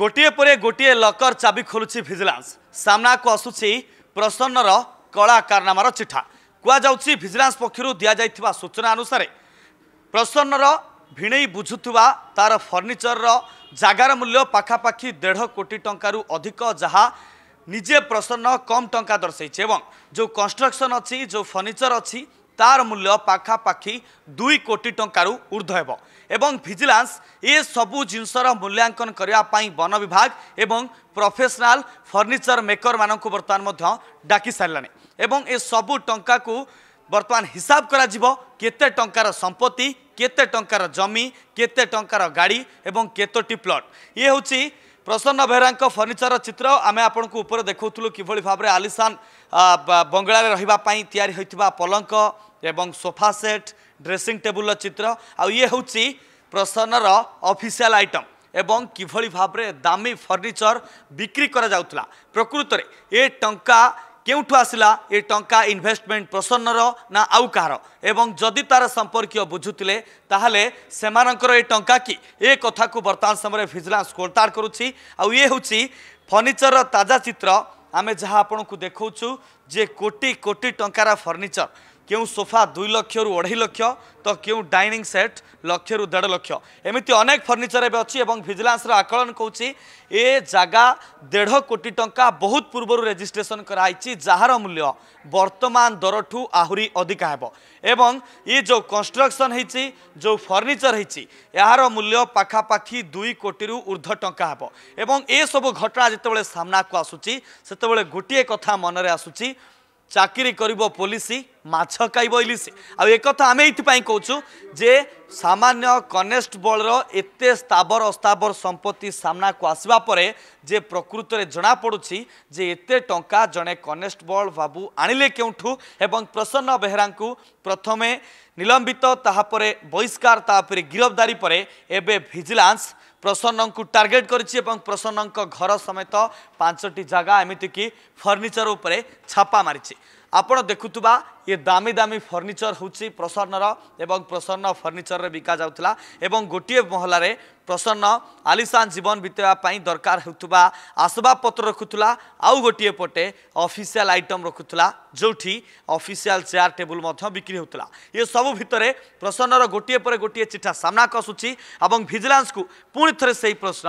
ଗୋଟିଏ ପରେ ଗୋଟିଏ ଲକର ଚାବି ଖୋଲୁଛି ଭିଜିଲାନ୍ସ ସାମ୍ନାକୁ ଆସୁଛି ପ୍ରସନ୍ନର କଳା କାରନାମାର ଚିଠା କୁହାଯାଉଛି ଭିଜିଲାନ୍ସ ପକ୍ଷରୁ ଦିଆଯାଇଥିବା ସୂଚନା ଅନୁସାରେ ପ୍ରସନ୍ନର ଭିଣେଇ ବୁଝୁଥିବା ତା'ର ଫର୍ଣ୍ଣିଚରର ଜାଗାର ମୂଲ୍ୟ ପାଖାପାଖି ଦେଢ଼ କୋଟି ଟଙ୍କାରୁ ଅଧିକ ଯାହା ନିଜେ ପ୍ରସନ୍ନ କମ୍ ଟଙ୍କା ଦର୍ଶାଇଛି ଏବଂ ଯେଉଁ କନଷ୍ଟ୍ରକ୍ସନ୍ ଅଛି ଯେଉଁ ଫର୍ଣ୍ଣିଚର୍ ଅଛି তার মূল্য পাখাপাখি দুই কোটি টঙ্কার ঊর্ধ্ব ହେବ এবং ভিজিলান্স এসবু জিনিসর মূল্যাঙ্কন করা বন বিভাগ এবং প্রফেসনাল ফর্নিচর মেকর মানুষ বর্তমান মধ্য ডাকি সারা এবং এসবু টঙ্কাকু বর্তমান হিসাব করা কেতে টঙ্কার সম্পত্তি কেতে টঙ্কার জমি কেতে টঙ্কার গাড়ি এবং কেতোটি প্লট ইয়ে হচ্ছে ପ୍ରସନ୍ନ ବେହେରାଙ୍କ ଫର୍ଣ୍ଣିଚରର ଚିତ୍ର ଆମେ ଆପଣଙ୍କୁ ଉପରେ ଦେଖାଉଥିଲୁ କିଭଳି ଭାବରେ ଆଲିସାନ ବଙ୍ଗଳାରେ ରହିବା ପାଇଁ ତିଆରି ହୋଇଥିବା ପଲଙ୍କ ଏବଂ ସୋଫା ସେଟ୍ ଡ୍ରେସିଂ ଟେବୁଲର ଚିତ୍ର ଆଉ ଇଏ ହେଉଛି ପ୍ରସନ୍ନର ଅଫିସିଆଲ ଆଇଟମ୍ ଏବଂ କିଭଳି ଭାବରେ ଦାମୀ ଫର୍ଣ୍ଣିଚର ବିକ୍ରି କରାଯାଉଥିଲା ପ୍ରକୃତରେ ଏ ଟଙ୍କା କେଉଁଠୁ ଆସିଲା ଏ ଟଙ୍କା ଇନଭେଷ୍ଟମେଣ୍ଟ ପ୍ରସନ୍ନର ନା ଆଉ କାହାର ଏବଂ ଯଦି ତାର ସମ୍ପର୍କୀୟ ବୁଝୁଥିଲେ ତାହେଲେ ସେମାନଙ୍କର ଏ ଟଙ୍କା କି ଏ କଥାକୁ ବର୍ତ୍ତମାନ ସମୟରେ ଭିଜିଲାନ୍ସ ଖୋଳତାଡ଼ କରୁଛି ଆଉ ଇଏ ହେଉଛି ଫର୍ଣ୍ଣିଚରର ତାଜା ଚିତ୍ର ଆମେ ଯାହା ଆପଣଙ୍କୁ ଦେଖାଉଛୁ ଯେ କୋଟି କୋଟି ଟଙ୍କାର ଫର୍ଣ୍ଣିଚର কেউ সোফা দুই লক্ষর অঢ়াই লক্ষ তো কেউ ডাইনিং সেট লক্ষর দেড় লক্ষ এমিতি অনেক ফর্নিচর এবে অছি এবং ভিজিলান্সর আকলন কৌছি এ জায়গা দেড় কোটি টঙ্কা বহুত পূর্বর রেজিষ্ট্রেসন করাইছি যাহার মূল্য বর্তমান দরঠু আহুরি অধিকা হব এবং ই যে কনস্ট্রকশন হয়েছি যে ফর্নিচর হয়েছি এর মূল্য পাখাপাখি দুই কোটি ঊর্ধ্ব টঙ্কা হব এবং এসব ঘটনা যেতবে সামনাকু আসুচি সেতবে গোটিয়ে কথা মনরে আসুচি চাকরি করব পলিসি ମାଛ ଖାଇବ ଇଲିଶ ଆଉ ଏକଥା ଆମେ ଏଇଥିପାଇଁ କହୁଛୁ ଯେ ସାମାନ୍ୟ କନେଷ୍ଟବଳର ଏତେ ସ୍ଥାବର ଅସ୍ଥାବର ସମ୍ପତ୍ତି ସାମ୍ନାକୁ ଆସିବା ପରେ ଯେ ପ୍ରକୃତରେ ଜଣାପଡ଼ୁଛି ଯେ ଏତେ ଟଙ୍କା ଜଣେ କନେଷ୍ଟବଳ ବାବୁ ଆଣିଲେ କେଉଁଠୁ ଏବଂ ପ୍ରସନ୍ନ ବେହେରାଙ୍କୁ ପ୍ରଥମେ ନିଲମ୍ବିତ ତାହାପରେ ବହିଷ୍କାର ତାପରେ ଗିରଫଦାରୀ ପରେ ଏବେ ଭିଜିଲାନ୍ସ ପ୍ରସନ୍ନଙ୍କୁ ଟାର୍ଗେଟ୍ କରିଛି ଏବଂ ପ୍ରସନ୍ନଙ୍କ ଘର ସମେତ ପାଞ୍ଚଟି ଜାଗା ଏମିତିକି ଫର୍ଣ୍ଣିଚର୍ ଉପରେ ଛାପା ମାରିଛି ଆପଣ ଦେଖୁଥିବା ଇଏ ଦାମୀ ଦାମୀ ଫର୍ଣ୍ଣିଚର୍ ହେଉଛି ପ୍ରସନ୍ନର ଏବଂ ପ୍ରସନ୍ନ ଫର୍ଣ୍ଣିଚର୍ରେ ବିକା ଯାଉଥିଲା ଏବଂ ଗୋଟିଏ ମହଲାରେ ପ୍ରସନ୍ନ ଆଲିସାନ ଜୀବନ ବିତେଇବା ପାଇଁ ଦରକାର ହେଉଥିବା ଆସବାବପତ୍ର ରଖୁଥିଲା ଆଉ ଗୋଟିଏ ପଟେ ଅଫିସିଆଲ ଆଇଟମ୍ ରଖୁଥିଲା ଯେଉଁଠି ଅଫିସିଆଲ ଚେୟାର ଟେବୁଲ ମଧ୍ୟ ବିକ୍ରି ହେଉଥିଲା ଏସବୁ ଭିତରେ ପ୍ରସନ୍ନର ଗୋଟିଏ ପରେ ଗୋଟିଏ ଚିଠା ସାମ୍ନାକୁ ଆସୁଛି ଏବଂ ଭିଜିଲାନ୍ସକୁ ପୁଣି ଥରେ ସେହି ପ୍ରଶ୍ନ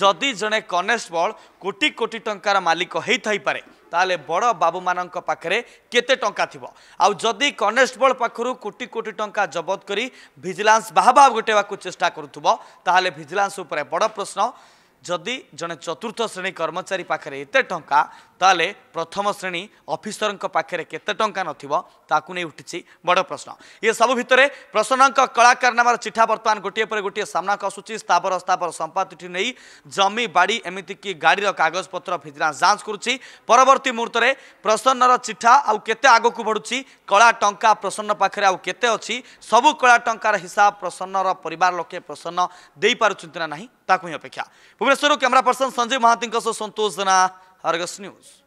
ଯଦି ଜଣେ କନେଷ୍ଟବଳ କୋଟି କୋଟି ଟଙ୍କାର ମାଲିକ ହେଇଥାଇପାରେ ତାହେଲେ ବଡ଼ ବାବୁମାନଙ୍କ ପାଖରେ କେତେ ଟଙ୍କା ଥିବ ଆଉ ଯଦି କନେଷ୍ଟବଳ ପାଖରୁ କୋଟି କୋଟି ଟଙ୍କା ଜବତ କରି ଭିଜିଲାନ୍ସ ବାହାବାହ ଗୋଟେଇବାକୁ ଚେଷ୍ଟା କରୁଥିବ ତାହେଲେ ভিজিলান্স উপরে বড় প্রশ্ন ଯଦି ଜଣେ ଚତୁର୍ଥ ଶ୍ରେଣୀ କର୍ମଚାରୀ ପାଖରେ ଏତେ ଟଙ୍କା ତାହେଲେ ପ୍ରଥମ ଶ୍ରେଣୀ ଅଫିସରଙ୍କ ପାଖରେ କେତେ ଟଙ୍କା ନଥିବ ତାକୁ ନେଇ ଉଠିଛି ବଡ଼ ପ୍ରଶ୍ନ ଏ ସବୁ ଭିତରେ ପ୍ରସନ୍ନଙ୍କ କଳାକାରନାମାର ଚିଠା ବର୍ତ୍ତମାନ ଗୋଟିଏ ପରେ ଗୋଟିଏ ସାମ୍ନା କସୁଛି ସ୍ଥାବର ସ୍ଥାବର ସମ୍ପତ୍ତିଠୁ ନେଇ ଜମି ବାଡ଼ି ଏମିତିକି ଗାଡ଼ିର କାଗଜପତ୍ର ଭିଜିଲାନ୍ସ ଯାଞ୍ଚ କରୁଛି ପରବର୍ତ୍ତୀ ମୁହୂର୍ତ୍ତରେ ପ୍ରସନ୍ନର ଚିଠା ଆଉ କେତେ ଆଗକୁ ବଢ଼ୁଛି କଳା ଟଙ୍କା ପ୍ରସନ୍ନ ପାଖରେ ଆଉ କେତେ ଅଛି ସବୁ କଳା ଟଙ୍କାର ହିସାବ ପ୍ରସନ୍ନର ପରିବାର ଲୋକେ ପ୍ରସନ୍ନ ଦେଇପାରୁଛନ୍ତି ନା ନାହିଁ अपेक्षा भुवनेश्वर क्यामेरा पर्सन संजय महातिको सन्तोष जना हरग न्यूज